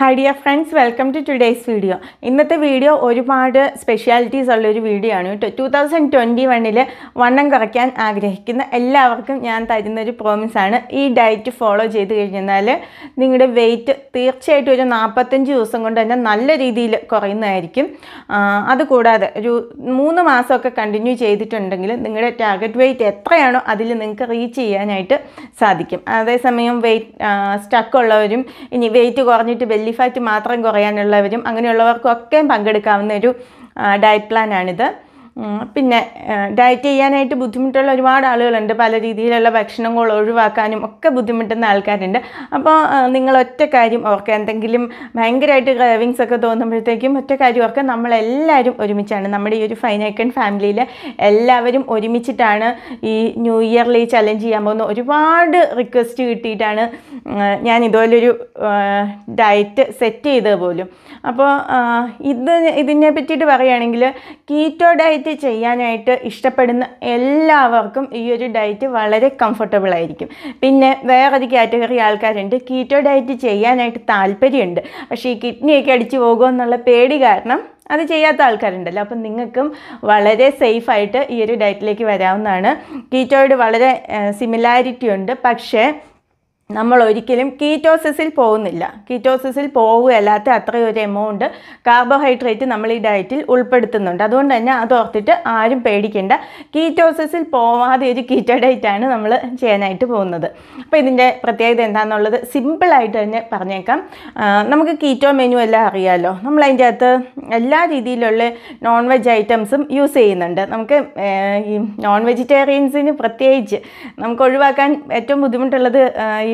high dear friends welcome to today's video ഇന്നത്തെ video ഒരുപാട് specialities ഉള്ളൊരു വീഡിയോ ആണ് കേട്ടോ ടു തൗസൻഡ് ട്വൻറ്റി വണ്ണിൽ വണ്ണം കുറയ്ക്കാൻ ആഗ്രഹിക്കുന്ന എല്ലാവർക്കും ഞാൻ തരുന്നൊരു പ്രോമിസാണ് ഈ ഡയറ്റ് ഫോളോ ചെയ്ത് കഴിഞ്ഞാൽ നിങ്ങളുടെ വെയ്റ്റ് തീർച്ചയായിട്ടും ഒരു നാൽപ്പത്തഞ്ച് ദിവസം കൊണ്ട് തന്നെ നല്ല രീതിയിൽ കുറയുന്നതായിരിക്കും അതുകൂടാതെ ഒരു മൂന്ന് മാസമൊക്കെ കണ്ടിന്യൂ ചെയ്തിട്ടുണ്ടെങ്കിൽ നിങ്ങളുടെ ടാർഗറ്റ് വെയ്റ്റ് എത്രയാണോ അതിൽ നിങ്ങൾക്ക് റീച്ച് ചെയ്യാനായിട്ട് സാധിക്കും അതേസമയം വെയിറ്റ് സ്റ്റക്കുള്ളവരും ഇനി വെയിറ്റ് കുറഞ്ഞിട്ട് ബെല്ലി ഫാറ്റ് മാത്രം കുറയാനുള്ളവരും അങ്ങനെയുള്ളവർക്കും ഒക്കെ പങ്കെടുക്കാവുന്ന ഒരു ഡയറ്റ് പ്ലാനാണിത് പിന്നെ ഡയറ്റ് ചെയ്യാനായിട്ട് ബുദ്ധിമുട്ടുള്ള ഒരുപാട് ആളുകളുണ്ട് പല രീതിയിലുള്ള ഭക്ഷണങ്ങൾ ഒഴിവാക്കാനും ഒക്കെ ബുദ്ധിമുട്ടുന്ന ആൾക്കാരുണ്ട് അപ്പോൾ നിങ്ങൾ ഒറ്റ കാര്യം ഓർക്കുക എന്തെങ്കിലും ഭയങ്കരമായിട്ട് ക്രേവിങ്സ് ഒക്കെ തോന്നുമ്പോഴത്തേക്കും ഒറ്റ കാര്യം ഓർക്കുക നമ്മളെല്ലാവരും ഒരുമിച്ചാണ് നമ്മുടെ ഈ ഒരു ഫൈനൈക്കൺ ഫാമിലിയിൽ എല്ലാവരും ഒരുമിച്ചിട്ടാണ് ഈ ന്യൂ ഇയറിൽ ഈ ചലഞ്ച് ചെയ്യാൻ പോകുന്ന ഒരുപാട് റിക്വസ്റ്റ് കിട്ടിയിട്ടാണ് ഞാൻ ഇതുപോലൊരു ഡയറ്റ് സെറ്റ് ചെയ്തത് പോലും അപ്പോൾ ഇത് ഇതിനെ പറ്റിയിട്ട് പറയുകയാണെങ്കിൽ കീറ്റോ ഡയറ്റ് ഡയറ്റ് ചെയ്യാനായിട്ട് ഇഷ്ടപ്പെടുന്ന എല്ലാവർക്കും ഈ ഒരു ഡയറ്റ് വളരെ കംഫർട്ടബിൾ ആയിരിക്കും പിന്നെ വേറൊരു കാറ്റഗറി ആൾക്കാരുണ്ട് കീറ്റോ ഡയറ്റ് ചെയ്യാനായിട്ട് താല്പര്യമുണ്ട് പക്ഷേ ഈ കിഡ്നിയൊക്കെ അടിച്ചു പോകുമെന്നുള്ള പേടി കാരണം അത് ചെയ്യാത്ത ആൾക്കാരുണ്ടല്ലോ അപ്പം നിങ്ങൾക്കും വളരെ സേഫായിട്ട് ഈ ഒരു ഡയറ്റിലേക്ക് വരാവുന്നതാണ് കീറ്റോയോട് വളരെ സിമിലാരിറ്റി ഉണ്ട് പക്ഷേ നമ്മൾ ഒരിക്കലും കീറ്റോസിസിൽ പോകുന്നില്ല കീറ്റോസിസിൽ പോവുകയല്ലാത്ത അത്രയും ഒരു എമൗണ്ട് കാർബോഹൈഡ്രേറ്റ് നമ്മൾ ഈ ഡയറ്റിൽ ഉൾപ്പെടുത്തുന്നുണ്ട് അതുകൊണ്ട് തന്നെ അത് ഓർത്തിട്ട് ആരും പേടിക്കേണ്ട കീറ്റോസിസിൽ പോവാതെ ഒരു കീറ്റോ ഡയറ്റാണ് നമ്മൾ ചെയ്യാനായിട്ട് പോകുന്നത് അപ്പോൾ ഇതിൻ്റെ പ്രത്യേകത എന്താണെന്നുള്ളത് സിമ്പിളായിട്ട് തന്നെ പറഞ്ഞേക്കാം നമുക്ക് കീറ്റോ മെനു എല്ലാം അറിയാമല്ലോ നമ്മൾ അതിൻ്റെ അകത്ത് എല്ലാ രീതിയിലുള്ള നോൺ വെജ് ഐറ്റംസും യൂസ് ചെയ്യുന്നുണ്ട് നമുക്ക് ഈ നോൺ വെജിറ്റേറിയൻസിന് പ്രത്യേകിച്ച് നമുക്ക് ഒഴിവാക്കാൻ ഏറ്റവും ബുദ്ധിമുട്ടുള്ളത് ഈ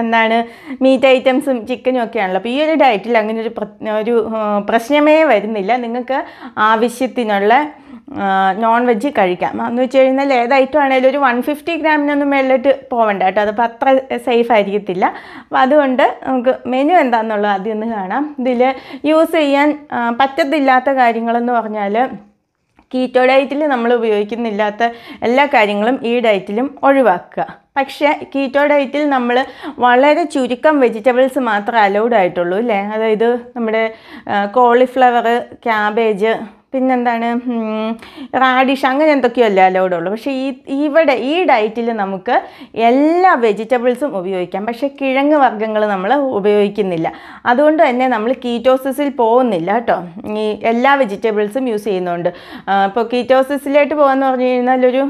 എന്താണ് മീറ്റ് ഐറ്റംസും ചിക്കനും ഒക്കെയാണല്ലോ അപ്പോൾ ഈ ഒരു ഡയറ്റിൽ അങ്ങനെ ഒരു ഒരു പ്രശ്നമേ വരുന്നില്ല നിങ്ങൾക്ക് ആവശ്യത്തിനുള്ള നോൺ വെജ് കഴിക്കാം എന്ന് വെച്ച് കഴിഞ്ഞാൽ ഏതായിട്ടും ആണെങ്കിലും ഒരു വൺ ഫിഫ്റ്റി ഗ്രാമിനൊന്നും മേളിലിട്ട് പോകണ്ട കേട്ടോ അതിപ്പോൾ അത്ര സേഫ് ആയിരിക്കത്തില്ല അപ്പം അതുകൊണ്ട് നമുക്ക് മെനു എന്താണെന്നുള്ളത് ആദ്യം ഒന്ന് കാണാം ഇതിൽ യൂസ് ചെയ്യാൻ പറ്റത്തില്ലാത്ത കാര്യങ്ങളെന്ന് പറഞ്ഞാൽ കീറ്റോ ഡയറ്റിൽ നമ്മൾ ഉപയോഗിക്കുന്നില്ലാത്ത എല്ലാ കാര്യങ്ങളും ഈ ഡയറ്റിലും ഒഴിവാക്കുക പക്ഷേ കീറ്റോ ഡയറ്റിൽ നമ്മൾ വളരെ ചുരുക്കം വെജിറ്റബിൾസ് മാത്രമേ അലൗഡ് ആയിട്ടുള്ളൂ അല്ലേ അതായത് നമ്മുടെ കോളിഫ്ലവർ ക്യാബേജ് പിന്നെന്താണ് റാഡിഷ് അങ്ങനെ എന്തൊക്കെയോ അല്ല അലോഡ് ഉള്ളൂ പക്ഷേ ഈ ഇവിടെ ഈ ഡയറ്റിൽ നമുക്ക് എല്ലാ വെജിറ്റബിൾസും ഉപയോഗിക്കാം പക്ഷേ കിഴങ്ങ് വർഗ്ഗങ്ങൾ നമ്മൾ ഉപയോഗിക്കുന്നില്ല അതുകൊണ്ട് തന്നെ നമ്മൾ കീറ്റോസിസിൽ പോകുന്നില്ല കേട്ടോ ഈ എല്ലാ വെജിറ്റബിൾസും യൂസ് ചെയ്യുന്നുണ്ട് ഇപ്പോൾ കീറ്റോസിസിലായിട്ട് പോകാമെന്ന് പറഞ്ഞു കഴിഞ്ഞാൽ ഒരു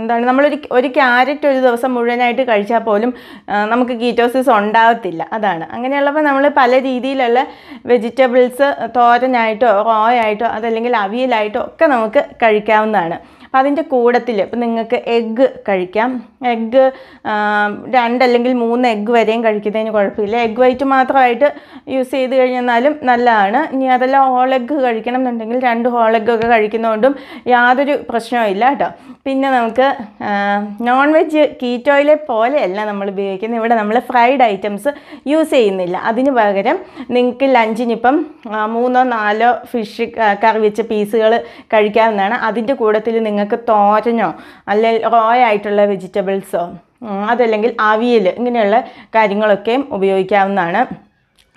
എന്താണ് നമ്മളൊരു ഒരു ക്യാരറ്റ് ഒരു ദിവസം മുഴുവനായിട്ട് കഴിച്ചാൽ പോലും നമുക്ക് കീറ്റോസിസ് ഉണ്ടാകത്തില്ല അതാണ് അങ്ങനെയുള്ളപ്പോൾ നമ്മൾ പല രീതിയിലുള്ള വെജിറ്റബിൾസ് തോരനായിട്ടോ റോയായിട്ടോ അതല്ലെങ്കിൽ അവിയലായിട്ടോ ഒക്കെ നമുക്ക് കഴിക്കാവുന്നതാണ് അപ്പം അതിൻ്റെ കൂടത്തിൽ ഇപ്പം നിങ്ങൾക്ക് എഗ്ഗ് കഴിക്കാം എഗ്ഗ് രണ്ടല്ലെങ്കിൽ മൂന്ന് എഗ്ഗ് വരെയും കഴിക്കുന്നതിന് കുഴപ്പമില്ല എഗ്ഗ് വൈറ്റ് മാത്രമായിട്ട് യൂസ് ചെയ്ത് കഴിഞ്ഞെന്നാലും നല്ലതാണ് ഇനി അതല്ല ഹോൾ എഗ്ഗ് കഴിക്കണം എന്നുണ്ടെങ്കിൽ രണ്ട് ഹോൾ എഗ്ഗ് ഒക്കെ കഴിക്കുന്നതുകൊണ്ടും യാതൊരു പ്രശ്നവുമില്ല കേട്ടോ പിന്നെ നമുക്ക് നോൺ വെജ് കീറ്റോയിലെ പോലെയല്ല നമ്മൾ ഉപയോഗിക്കുന്നത് ഇവിടെ നമ്മൾ ഫ്രൈഡ് ഐറ്റംസ് യൂസ് ചെയ്യുന്നില്ല അതിന് പകരം നിങ്ങൾക്ക് ലഞ്ചിനിപ്പം മൂന്നോ നാലോ ഫിഷ് കറി വെച്ച പീസുകൾ കഴിക്കാവുന്നതാണ് അതിൻ്റെ കൂടത്തിൽ നിങ്ങൾ നിങ്ങൾക്ക് തോരനോ അല്ലെങ്കിൽ റോ ആയിട്ടുള്ള വെജിറ്റബിൾസോ അതല്ലെങ്കിൽ അവിയൽ ഇങ്ങനെയുള്ള കാര്യങ്ങളൊക്കെയും ഉപയോഗിക്കാവുന്നതാണ്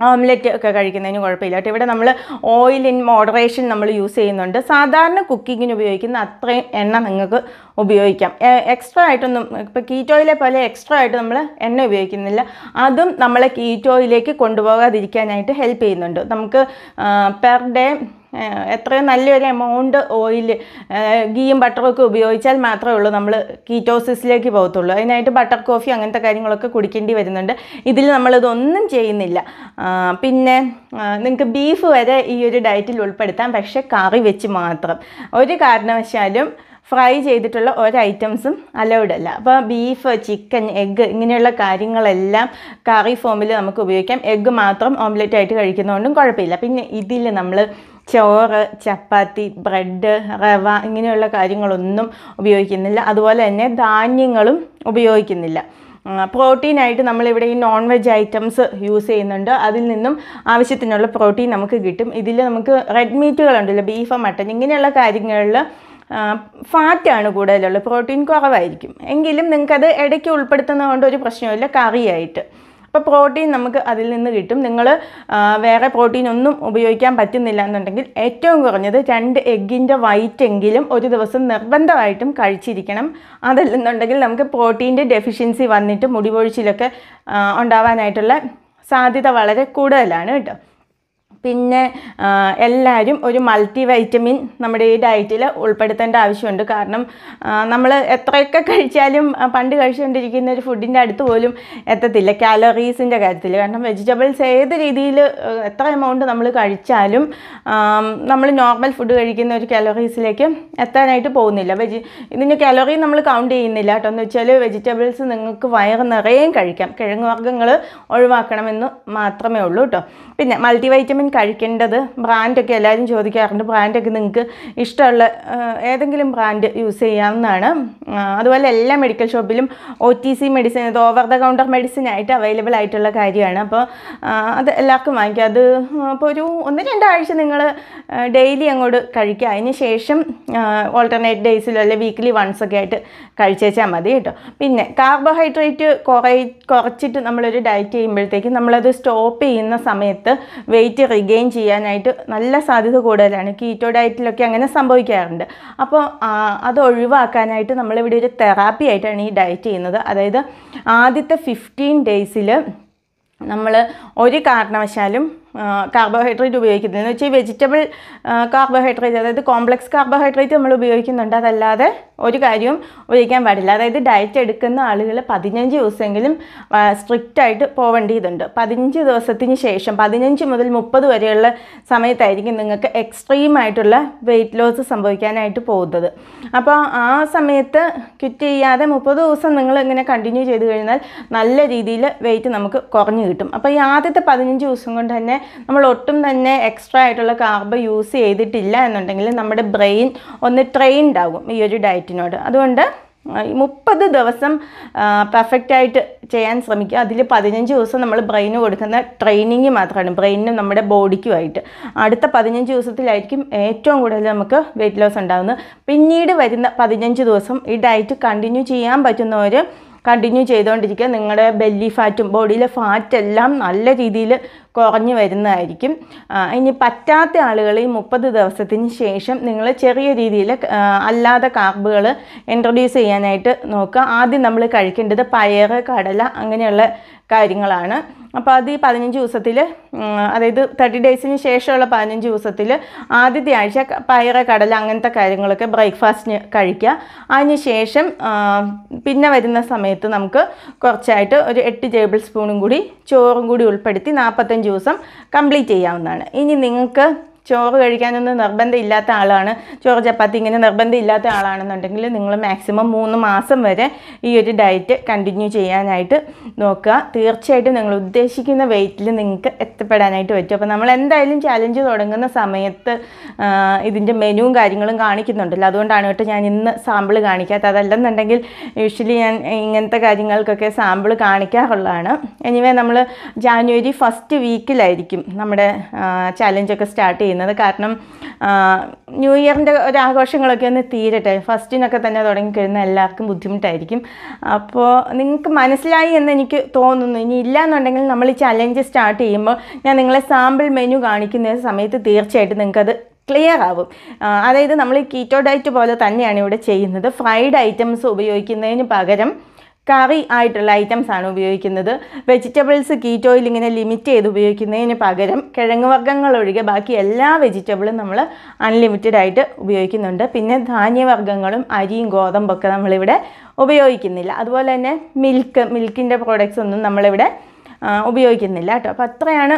ഓംലെറ്റ് ഒക്കെ കഴിക്കുന്നതിന് കുഴപ്പമില്ല കേട്ടോ ഇവിടെ നമ്മൾ ഓയിൽ ഇൻ മോഡറേഷൻ നമ്മൾ യൂസ് ചെയ്യുന്നുണ്ട് സാധാരണ കുക്കിങ്ങിന് ഉപയോഗിക്കുന്ന അത്രയും എണ്ണ നിങ്ങൾക്ക് ഉപയോഗിക്കാം എക്സ്ട്രാ ആയിട്ടൊന്നും ഇപ്പോൾ കീറ്റോയിലെ പോലെ എക്സ്ട്രാ ആയിട്ട് നമ്മൾ എണ്ണ ഉപയോഗിക്കുന്നില്ല അതും നമ്മളെ കീറ്റോയിലേക്ക് കൊണ്ടുപോകാതിരിക്കാനായിട്ട് ഹെൽപ്പ് ചെയ്യുന്നുണ്ട് നമുക്ക് പെർ ഡേ എത്രയും നല്ലൊരു എമൗണ്ട് ഓയിൽ ഗീയും ബട്ടറും ഒക്കെ ഉപയോഗിച്ചാൽ മാത്രമേ ഉള്ളൂ നമ്മൾ കീറ്റോസിസിലേക്ക് പോകത്തുള്ളൂ അതിനായിട്ട് ബട്ടർ കോഫി അങ്ങനത്തെ കാര്യങ്ങളൊക്കെ കുടിക്കേണ്ടി വരുന്നുണ്ട് ഇതിൽ നമ്മളിതൊന്നും ചെയ്യുന്നില്ല പിന്നെ നിങ്ങൾക്ക് ബീഫ് വരെ ഈ ഒരു ഡയറ്റിൽ ഉൾപ്പെടുത്താം പക്ഷേ കറി വെച്ച് മാത്രം ഒരു കാരണവശാലും ഫ്രൈ ചെയ്തിട്ടുള്ള ഒരു ഐറ്റംസും അലൗഡ് അല്ല അപ്പോൾ ബീഫ് ചിക്കൻ എഗ്ഗ് ഇങ്ങനെയുള്ള കാര്യങ്ങളെല്ലാം കറി ഫോമിൽ നമുക്ക് ഉപയോഗിക്കാം എഗ്ഗ് മാത്രം ഓംലെറ്റ് ആയിട്ട് കഴിക്കുന്നതുകൊണ്ടും കുഴപ്പമില്ല പിന്നെ ഇതിൽ നമ്മൾ ചോറ് ചപ്പാത്തി ബ്രെഡ് റവ ഇങ്ങനെയുള്ള കാര്യങ്ങളൊന്നും ഉപയോഗിക്കുന്നില്ല അതുപോലെ തന്നെ ധാന്യങ്ങളും ഉപയോഗിക്കുന്നില്ല പ്രോട്ടീനായിട്ട് നമ്മളിവിടെ ഈ നോൺ വെജ് ഐറ്റംസ് യൂസ് ചെയ്യുന്നുണ്ട് അതിൽ നിന്നും ആവശ്യത്തിനുള്ള പ്രോട്ടീൻ നമുക്ക് കിട്ടും ഇതിൽ നമുക്ക് റെഡ് മീറ്റുകളുണ്ടല്ലോ ബീഫ് മട്ടൻ ഇങ്ങനെയുള്ള കാര്യങ്ങളിൽ ഫാറ്റാണ് കൂടുതലുള്ളത് പ്രോട്ടീൻ കുറവായിരിക്കും എങ്കിലും നിങ്ങൾക്കത് ഇടയ്ക്ക് ഉൾപ്പെടുത്തുന്നതുകൊണ്ട് ഒരു പ്രശ്നമില്ല കറിയായിട്ട് ഇപ്പം പ്രോട്ടീൻ നമുക്ക് അതിൽ നിന്ന് കിട്ടും നിങ്ങൾ വേറെ പ്രോട്ടീൻ ഒന്നും ഉപയോഗിക്കാൻ പറ്റുന്നില്ല എന്നുണ്ടെങ്കിൽ ഏറ്റവും കുറഞ്ഞത് രണ്ട് എഗ്ഗിൻ്റെ വൈറ്റ് എങ്കിലും ഒരു ദിവസം നിർബന്ധമായിട്ടും കഴിച്ചിരിക്കണം അതല്ലെന്നുണ്ടെങ്കിൽ നമുക്ക് പ്രോട്ടീൻ്റെ ഡെഫിഷ്യൻസി വന്നിട്ട് മുടിപൊഴിച്ചിലൊക്കെ ഉണ്ടാവാനായിട്ടുള്ള സാധ്യത വളരെ കൂടുതലാണ് കേട്ടോ പിന്നെ എല്ലാവരും ഒരു മൾട്ടി വൈറ്റമിൻ നമ്മുടെ ഈ ഡയറ്റിൽ ഉൾപ്പെടുത്തേണ്ട ആവശ്യമുണ്ട് കാരണം നമ്മൾ എത്രയൊക്കെ കഴിച്ചാലും പണ്ട് കഴിച്ചുകൊണ്ടിരിക്കുന്ന ഒരു ഫുഡിൻ്റെ അടുത്ത് പോലും എത്തത്തില്ല കാലറീസിൻ്റെ കാര്യത്തിൽ കാരണം വെജിറ്റബിൾസ് ഏത് രീതിയിൽ എത്ര എമൗണ്ട് നമ്മൾ കഴിച്ചാലും നമ്മൾ നോർമൽ ഫുഡ് കഴിക്കുന്ന ഒരു കാലറീസിലേക്ക് എത്താനായിട്ട് പോകുന്നില്ല വെജി ഇതിന് കാലറി നമ്മൾ കൗണ്ട് ചെയ്യുന്നില്ല കേട്ടോ എന്ന് വെച്ചാൽ വെജിറ്റബിൾസ് നിങ്ങൾക്ക് വയറ് നിറയെ കഴിക്കാം കിഴങ്ങ് വർഗ്ഗങ്ങൾ ഒഴിവാക്കണമെന്ന് മാത്രമേ ഉള്ളൂ കേട്ടോ പിന്നെ മൾട്ടി വൈറ്റമിൻ കഴിക്കേണ്ടത് ബ്രാൻഡൊക്കെ എല്ലാവരും ചോദിക്കാറുണ്ട് ബ്രാൻഡൊക്കെ നിങ്ങൾക്ക് ഇഷ്ടമുള്ള ഏതെങ്കിലും ബ്രാൻഡ് യൂസ് ചെയ്യാവുന്നതാണ് അതുപോലെ എല്ലാ മെഡിക്കൽ ഷോപ്പിലും ഒ ടി സി മെഡിസിൻ അത് ഓവർ ദ കൗണ്ടർ മെഡിസിൻ ആയിട്ട് അവൈലബിൾ ആയിട്ടുള്ള കാര്യമാണ് അപ്പോൾ അത് എല്ലാവർക്കും വാങ്ങിക്കാം അത് അപ്പോൾ ഒരു ഒന്ന് രണ്ടാഴ്ച നിങ്ങൾ ഡെയിലി അങ്ങോട്ട് കഴിക്കുക അതിന് ശേഷം ഓൾട്ടർനേറ്റ് ഡേയ്സിലോ അല്ലെങ്കിൽ വീക്ക്ലി വൺസ് ഒക്കെ ആയിട്ട് കഴിച്ചേച്ചാൽ മതി കേട്ടോ പിന്നെ കാർബോഹൈഡ്രേറ്റ് കുറേ കുറച്ചിട്ട് നമ്മളൊരു ഡയറ്റ് ചെയ്യുമ്പോഴത്തേക്കും നമ്മളത് സ്റ്റോപ്പ് ചെയ്യുന്ന സമയത്ത് വെയിറ്റ് റിഗെയിൻ ചെയ്യാനായിട്ട് നല്ല സാധ്യത കൂടുതലാണ് കീറ്റോ ഡയറ്റിലൊക്കെ അങ്ങനെ സംഭവിക്കാറുണ്ട് അപ്പോൾ അത് ഒഴിവാക്കാനായിട്ട് നമ്മളിവിടെ ഒരു തെറാപ്പി ആയിട്ടാണ് ഈ ഡയറ്റ് ചെയ്യുന്നത് അതായത് ആദ്യത്തെ ഫിഫ്റ്റീൻ ഡേയ്സിൽ നമ്മൾ ഒരു കാരണവശാലും കാർബോഹൈഡ്രേറ്റ് ഉപയോഗിക്കുന്നില്ല എന്ന് വെച്ചാൽ വെജിറ്റബിൾ കാർബോഹൈഡ്രേറ്റ് അതായത് കോംപ്ലക്സ് കാർബോഹൈഡ്രേറ്റ് നമ്മൾ ഉപയോഗിക്കുന്നുണ്ട് അതല്ലാതെ ഒരു കാര്യവും ഉപയോഗിക്കാൻ പാടില്ല അതായത് ഡയറ്റ് എടുക്കുന്ന ആളുകൾ പതിനഞ്ച് ദിവസമെങ്കിലും സ്ട്രിക്റ്റ് ആയിട്ട് പോവേണ്ടതുണ്ട് പതിനഞ്ച് ദിവസത്തിന് ശേഷം പതിനഞ്ച് മുതൽ മുപ്പത് വരെയുള്ള സമയത്തായിരിക്കും നിങ്ങൾക്ക് എക്സ്ട്രീം ആയിട്ടുള്ള വെയിറ്റ് ലോസ് സംഭവിക്കാനായിട്ട് പോകുന്നത് അപ്പോൾ ആ സമയത്ത് ക്വിറ്റ് ചെയ്യാതെ മുപ്പത് ദിവസം നിങ്ങൾ ഇങ്ങനെ കണ്ടിന്യൂ ചെയ്ത് കഴിഞ്ഞാൽ നല്ല രീതിയിൽ വെയിറ്റ് നമുക്ക് കുറഞ്ഞു കിട്ടും അപ്പോൾ ഈ ആദ്യത്തെ പതിനഞ്ച് ദിവസം കൊണ്ട് തന്നെ നമ്മൾ ഒട്ടും തന്നെ എക്സ്ട്രാ ആയിട്ടുള്ള കാർബ് യൂസ് ചെയ്തിട്ടില്ല എന്നുണ്ടെങ്കിൽ നമ്മുടെ ബ്രെയിൻ ഒന്ന് ട്രെയിൻഡ് ആകും ഈ ഒരു ഡയറ്റ് ഡയറ്റിനോട് അതുകൊണ്ട് മുപ്പത് ദിവസം പെർഫെക്റ്റായിട്ട് ചെയ്യാൻ ശ്രമിക്കുക അതിൽ പതിനഞ്ച് ദിവസം നമ്മൾ ബ്രെയിന് കൊടുക്കുന്ന ട്രെയിനിങ് മാത്രമാണ് ബ്രെയിനും നമ്മുടെ ബോഡിക്കുമായിട്ട് അടുത്ത പതിനഞ്ച് ദിവസത്തിലായിരിക്കും ഏറ്റവും കൂടുതൽ നമുക്ക് വെയിറ്റ് ലോസ് ഉണ്ടാകുന്നത് പിന്നീട് വരുന്ന പതിനഞ്ച് ദിവസം ഈ ഡയറ്റ് കണ്ടിന്യൂ ചെയ്യാൻ പറ്റുന്നവർ കണ്ടിന്യൂ ചെയ്തുകൊണ്ടിരിക്കുക നിങ്ങളുടെ ബെല്ലി ഫാറ്റും ബോഡിയിലെ ഫാറ്റെല്ലാം നല്ല രീതിയിൽ കുറഞ്ഞു വരുന്നതായിരിക്കും ഇനി പറ്റാത്ത ആളുകൾ ഈ മുപ്പത് ദിവസത്തിന് ശേഷം നിങ്ങൾ ചെറിയ രീതിയിൽ അല്ലാതെ കാർബുകൾ ഇൻട്രൊഡ്യൂസ് ചെയ്യാനായിട്ട് നോക്കുക ആദ്യം നമ്മൾ കഴിക്കേണ്ടത് പയർ കടല അങ്ങനെയുള്ള കാര്യങ്ങളാണ് അപ്പോൾ അത് ഈ പതിനഞ്ച് ദിവസത്തിൽ അതായത് തേർട്ടി ഡേയ്സിന് ശേഷമുള്ള പതിനഞ്ച് ദിവസത്തിൽ ആദ്യത്തെ ആഴ്ച പയറ് കടല അങ്ങനത്തെ കാര്യങ്ങളൊക്കെ ബ്രേക്ക്ഫാസ്റ്റിന് കഴിക്കുക അതിന് ശേഷം പിന്നെ വരുന്ന സമയത്ത് നമുക്ക് കുറച്ചായിട്ട് ഒരു എട്ട് ടേബിൾ സ്പൂണും കൂടി ചോറും കൂടി ഉൾപ്പെടുത്തി നാൽപ്പത്തഞ്ച് ജ്യൂസും കംപ്ലീറ്റ് ചെയ്യാവുന്നതാണ് ഇനി നിങ്ങൾക്ക് ചോറ് കഴിക്കാനൊന്നും നിർബന്ധമില്ലാത്ത ആളാണ് ചോറ് ചപ്പാത്തി ഇങ്ങനെ നിർബന്ധമില്ലാത്ത ആളാണെന്നുണ്ടെങ്കിൽ നിങ്ങൾ മാക്സിമം മൂന്ന് മാസം വരെ ഈ ഒരു ഡയറ്റ് കണ്ടിന്യൂ ചെയ്യാനായിട്ട് നോക്കുക തീർച്ചയായിട്ടും നിങ്ങൾ ഉദ്ദേശിക്കുന്ന വെയിറ്റിൽ നിങ്ങൾക്ക് എത്തപ്പെടാനായിട്ട് പറ്റും അപ്പോൾ നമ്മൾ എന്തായാലും ചാലഞ്ച് തുടങ്ങുന്ന സമയത്ത് ഇതിൻ്റെ മെനുവും കാര്യങ്ങളും കാണിക്കുന്നുണ്ടല്ലോ അതുകൊണ്ടാണ് കേട്ടോ ഞാൻ ഇന്ന് സാമ്പിൾ കാണിക്കാത്തത് അതല്ലെന്നുണ്ടെങ്കിൽ യൂഷ്വലി ഞാൻ ഇങ്ങനത്തെ കാര്യങ്ങൾക്കൊക്കെ സാമ്പിൾ കാണിക്കാറുള്ളതാണ് എനിവേ നമ്മൾ ജാനുവരി ഫസ്റ്റ് വീക്കിലായിരിക്കും നമ്മുടെ ചാലഞ്ചൊക്കെ സ്റ്റാർട്ട് ചെയ്യുന്നത് ചെയ്യുന്നത് കാരണം ന്യൂ ഇയറിൻ്റെ ഒരു ആഘോഷങ്ങളൊക്കെ ഒന്ന് തീരട്ടെ ഫസ്റ്റിനൊക്കെ തന്നെ തുടങ്ങിക്കഴിഞ്ഞാൽ എല്ലാവർക്കും ബുദ്ധിമുട്ടായിരിക്കും അപ്പോൾ നിങ്ങൾക്ക് മനസ്സിലായി എന്ന് എനിക്ക് തോന്നുന്നു ഇനി ഇല്ല എന്നുണ്ടെങ്കിൽ നമ്മൾ ഈ ചലഞ്ച് സ്റ്റാർട്ട് ചെയ്യുമ്പോൾ ഞാൻ നിങ്ങളെ സാമ്പിൾ മെനു കാണിക്കുന്ന സമയത്ത് തീർച്ചയായിട്ടും നിങ്ങൾക്കത് ക്ലിയർ ആവും അതായത് നമ്മൾ ഈ കീറ്റോ ഡയറ്റ് പോലെ തന്നെയാണ് ഇവിടെ ചെയ്യുന്നത് ഫ്രൈഡ് ഐറ്റംസ് ഉപയോഗിക്കുന്നതിന് പകരം കറി ആയിട്ടുള്ള ഐറ്റംസ് ആണ് ഉപയോഗിക്കുന്നത് വെജിറ്റബിൾസ് കീറ്റോയിൽ ഇങ്ങനെ ലിമിറ്റ് ചെയ്ത് ഉപയോഗിക്കുന്നതിന് പകരം കിഴങ്ങ് വർഗ്ഗങ്ങൾ ഒഴികെ ബാക്കി എല്ലാ വെജിറ്റബിളും നമ്മൾ അൺലിമിറ്റഡ് ആയിട്ട് ഉപയോഗിക്കുന്നുണ്ട് പിന്നെ ധാന്യവർഗ്ഗങ്ങളും അരിയും ഗോതമ്പൊക്കെ നമ്മളിവിടെ ഉപയോഗിക്കുന്നില്ല അതുപോലെ തന്നെ മിൽക്ക് മിൽക്കിൻ്റെ പ്രോഡക്റ്റ്സ് ഒന്നും നമ്മളിവിടെ ഉപയോഗിക്കുന്നില്ല കേട്ടോ അപ്പോൾ അത്രയാണ്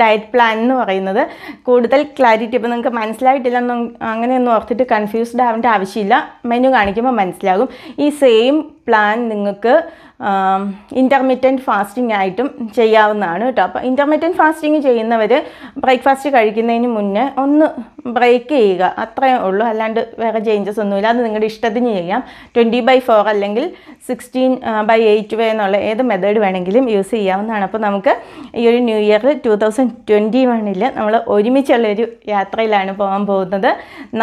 ഡയറ്റ് പ്ലാൻ എന്ന് പറയുന്നത് കൂടുതൽ ക്ലാരിറ്റി ഇപ്പോൾ നിങ്ങൾക്ക് മനസ്സിലായിട്ടില്ലെന്നും അങ്ങനെയൊന്നും ഓർത്തിട്ട് കൺഫ്യൂസ്ഡ് ആവേണ്ട ആവശ്യമില്ല മെനു കാണിക്കുമ്പോൾ മനസ്സിലാകും ഈ സെയിം പ്ലാൻ നിങ്ങൾക്ക് ഇൻ്റർമീഡിയൻറ്റ് ഫാസ്റ്റിംഗ് ആയിട്ടും ചെയ്യാവുന്നതാണ് കേട്ടോ അപ്പോൾ ഇൻ്റർമീഡിയൻറ്റ് ഫാസ്റ്റിംഗ് ചെയ്യുന്നവർ ബ്രേക്ക്ഫാസ്റ്റ് കഴിക്കുന്നതിന് മുന്നേ ഒന്ന് ബ്രേക്ക് ചെയ്യുക അത്രയേ ഉള്ളൂ അല്ലാണ്ട് വേറെ ചേഞ്ചസ് ഒന്നുമില്ല അത് നിങ്ങളുടെ ഇഷ്ടത്തിന് ചെയ്യാം ട്വൻറ്റി ബൈ ഫോർ അല്ലെങ്കിൽ സിക്സ്റ്റീൻ ബൈ എയ്റ്റ് വേ എന്നുള്ള ഏത് മെത്തേഡ് വേണമെങ്കിലും യൂസ് ചെയ്യാവുന്നതാണ് അപ്പോൾ നമുക്ക് ഈ ഒരു ന്യൂ ഇയറിൽ ടു തൗസൻഡ് ട്വൻറ്റി വണ്ണിൽ നമ്മൾ ഒരുമിച്ചുള്ളൊരു യാത്രയിലാണ് പോകാൻ പോകുന്നത്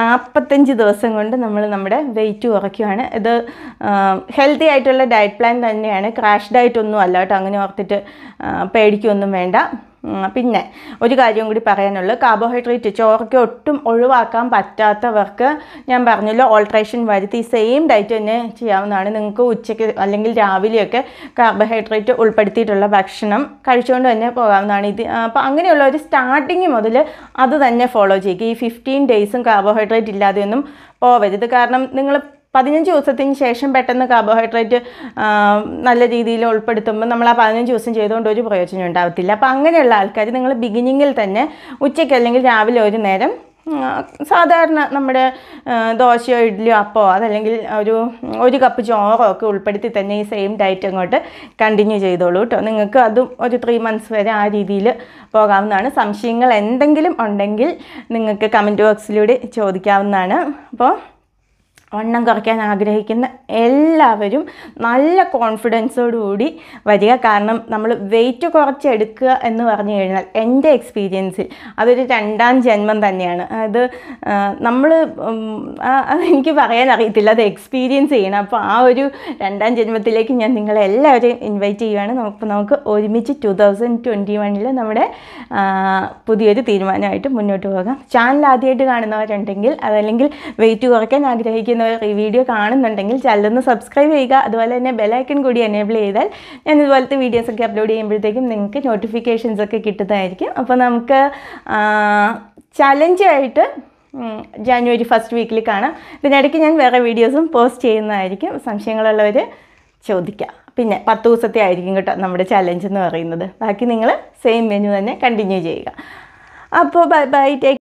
നാൽപ്പത്തഞ്ച് ദിവസം കൊണ്ട് നമ്മൾ നമ്മുടെ വെയിറ്റ് കുറയ്ക്കുകയാണ് ഇത് ഹെൽത്തി ആയിട്ടുള്ള ഡയറ്റ് പ്ലാൻ തന്നെ തന്നെയാണ് ക്രാഷ്ഡ് ആയിട്ടൊന്നും അല്ല കേട്ടോ അങ്ങനെ ഓർത്തിട്ട് പേടിക്കൊന്നും വേണ്ട പിന്നെ ഒരു കാര്യം കൂടി പറയാനുള്ളൂ കാർബോഹൈഡ്രേറ്റ് ചോറൊക്കെ ഒട്ടും ഒഴിവാക്കാൻ പറ്റാത്തവർക്ക് ഞാൻ പറഞ്ഞല്ലോ ഓൾട്രേഷൻ വരുത്തി സെയിം ഡയറ്റ് തന്നെ ചെയ്യാവുന്നതാണ് നിങ്ങൾക്ക് ഉച്ചയ്ക്ക് അല്ലെങ്കിൽ രാവിലെയൊക്കെ കാർബോഹൈഡ്രേറ്റ് ഉൾപ്പെടുത്തിയിട്ടുള്ള ഭക്ഷണം കഴിച്ചുകൊണ്ട് തന്നെ പോകാവുന്നതാണ് ഇത് അപ്പോൾ അങ്ങനെയുള്ള ഒരു സ്റ്റാർട്ടിങ് മുതൽ അത് തന്നെ ഫോളോ ചെയ്യുക ഈ ഫിഫ്റ്റീൻ ഡേയ്സും കാർബോഹൈഡ്രേറ്റ് ഇല്ലാതെയൊന്നും പോവരുത് കാരണം നിങ്ങൾ പതിനഞ്ച് ദിവസത്തിന് ശേഷം പെട്ടെന്ന് കാർബോഹൈഡ്രേറ്റ് നല്ല രീതിയിൽ ഉൾപ്പെടുത്തുമ്പോൾ നമ്മൾ ആ പതിനഞ്ച് ദിവസം ചെയ്തുകൊണ്ട് ഒരു പ്രയോജനം ഉണ്ടാകത്തില്ല അപ്പോൾ അങ്ങനെയുള്ള ആൾക്കാർ നിങ്ങൾ ബിഗിനിങ്ങിൽ തന്നെ ഉച്ചയ്ക്ക് അല്ലെങ്കിൽ രാവിലെ ഒരു നേരം സാധാരണ നമ്മുടെ ദോശയോ ഇഡ്ഡലിയോ അപ്പോ അതല്ലെങ്കിൽ ഒരു ഒരു കപ്പ് ചോറോ ഒക്കെ ഉൾപ്പെടുത്തി തന്നെ ഈ സെയിം ഡയറ്റ് അങ്ങോട്ട് കണ്ടിന്യൂ ചെയ്തോളൂ കേട്ടോ നിങ്ങൾക്ക് അതും ഒരു ത്രീ മന്ത്സ് വരെ ആ രീതിയിൽ പോകാവുന്നതാണ് സംശയങ്ങൾ എന്തെങ്കിലും ഉണ്ടെങ്കിൽ നിങ്ങൾക്ക് കമൻറ്റ് ബോക്സിലൂടെ ചോദിക്കാവുന്നതാണ് അപ്പോൾ വണ്ണം കുറയ്ക്കാൻ ആഗ്രഹിക്കുന്ന എല്ലാവരും നല്ല കോൺഫിഡൻസോടുകൂടി വരിക കാരണം നമ്മൾ വെയിറ്റ് കുറച്ചെടുക്കുക എന്ന് പറഞ്ഞു കഴിഞ്ഞാൽ എൻ്റെ എക്സ്പീരിയൻസിൽ അതൊരു രണ്ടാം ജന്മം തന്നെയാണ് അതായത് നമ്മൾ എനിക്ക് പറയാൻ അറിയത്തില്ല അത് എക്സ്പീരിയൻസ് ചെയ്യണം അപ്പോൾ ആ ഒരു രണ്ടാം ജന്മത്തിലേക്ക് ഞാൻ നിങ്ങളെല്ലാവരെയും ഇൻവൈറ്റ് ചെയ്യുകയാണ് നമുക്ക് നമുക്ക് ഒരുമിച്ച് ടു തൗസൻഡ് ട്വൻറ്റി വണ്ണിൽ നമ്മുടെ പുതിയൊരു തീരുമാനമായിട്ട് മുന്നോട്ട് പോകാം ചാനൽ ആദ്യമായിട്ട് കാണുന്നവരുണ്ടെങ്കിൽ അതല്ലെങ്കിൽ വെയിറ്റ് കുറയ്ക്കാൻ ആഗ്രഹിക്കുന്ന ചെയ്യുന്നവർ ഈ വീഡിയോ കാണുന്നുണ്ടെങ്കിൽ ചാനലൊന്ന് സബ്സ്ക്രൈബ് ചെയ്യുക അതുപോലെ തന്നെ ബെലൈക്കൺ കൂടി എനേബിൾ ചെയ്താൽ ഞാൻ ഇതുപോലത്തെ വീഡിയോസൊക്കെ അപ്ലോഡ് ചെയ്യുമ്പോഴത്തേക്കും നിങ്ങൾക്ക് നോട്ടിഫിക്കേഷൻസ് ഒക്കെ കിട്ടുന്നതായിരിക്കും അപ്പോൾ നമുക്ക് ചലഞ്ചായിട്ട് ജാനുവരി ഫസ്റ്റ് വീക്കിൽ കാണാം ഇതിനിടയ്ക്ക് ഞാൻ വേറെ വീഡിയോസും പോസ്റ്റ് ചെയ്യുന്നതായിരിക്കും സംശയങ്ങളുള്ളവർ ചോദിക്കുക പിന്നെ പത്ത് ദിവസത്തെ ആയിരിക്കും കേട്ടോ നമ്മുടെ ചലഞ്ച് എന്ന് പറയുന്നത് ബാക്കി നിങ്ങൾ സെയിം മെനു തന്നെ കണ്ടിന്യൂ ചെയ്യുക അപ്പോൾ ബൈ ബൈ ടേക്ക്